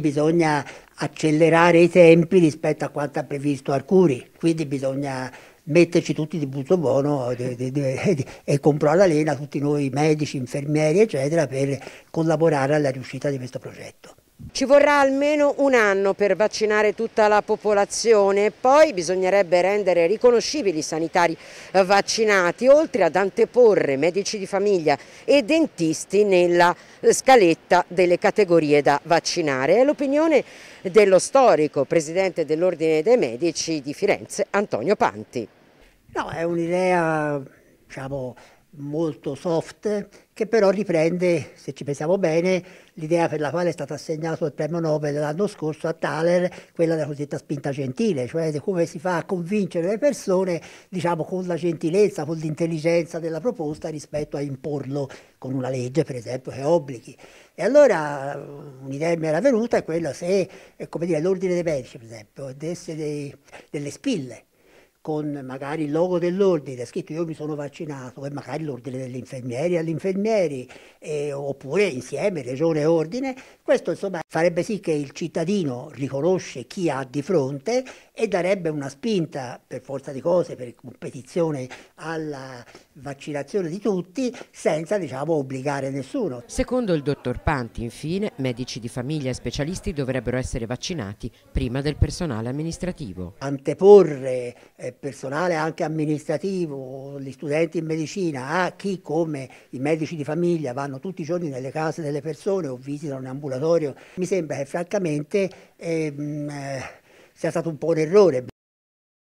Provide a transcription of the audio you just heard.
Bisogna accelerare i tempi rispetto a quanto ha previsto Arcuri, quindi bisogna metterci tutti di butto buono de, de, de, e comprò la Lena tutti noi medici, infermieri eccetera per collaborare alla riuscita di questo progetto. Ci vorrà almeno un anno per vaccinare tutta la popolazione, poi bisognerebbe rendere riconoscibili i sanitari vaccinati, oltre ad anteporre medici di famiglia e dentisti nella scaletta delle categorie da vaccinare. È l'opinione dello storico presidente dell'Ordine dei Medici di Firenze, Antonio Panti. No, è un'idea diciamo, molto soft, che però riprende, se ci pensiamo bene, l'idea per la quale è stato assegnato il premio Nobel l'anno scorso a Thaler, quella della cosiddetta spinta gentile, cioè come si fa a convincere le persone, diciamo, con la gentilezza, con l'intelligenza della proposta rispetto a imporlo con una legge, per esempio, che obblighi. E allora un'idea mi era venuta è quella se, come dire, l'ordine dei medici, per esempio, desse dei, delle spille con magari il logo dell'ordine, scritto io mi sono vaccinato, e magari l'ordine degli infermieri agli infermieri, eh, oppure insieme regione e ordine, questo insomma farebbe sì che il cittadino riconosce chi ha di fronte e darebbe una spinta, per forza di cose, per competizione alla vaccinazione di tutti, senza diciamo obbligare nessuno. Secondo il dottor Panti, infine, medici di famiglia e specialisti dovrebbero essere vaccinati prima del personale amministrativo. Anteporre eh, eh, personale anche amministrativo, gli studenti in medicina, a ah, chi come i medici di famiglia vanno tutti i giorni nelle case delle persone o visitano un ambulatorio, mi sembra che francamente ehm, eh, sia stato un po' un errore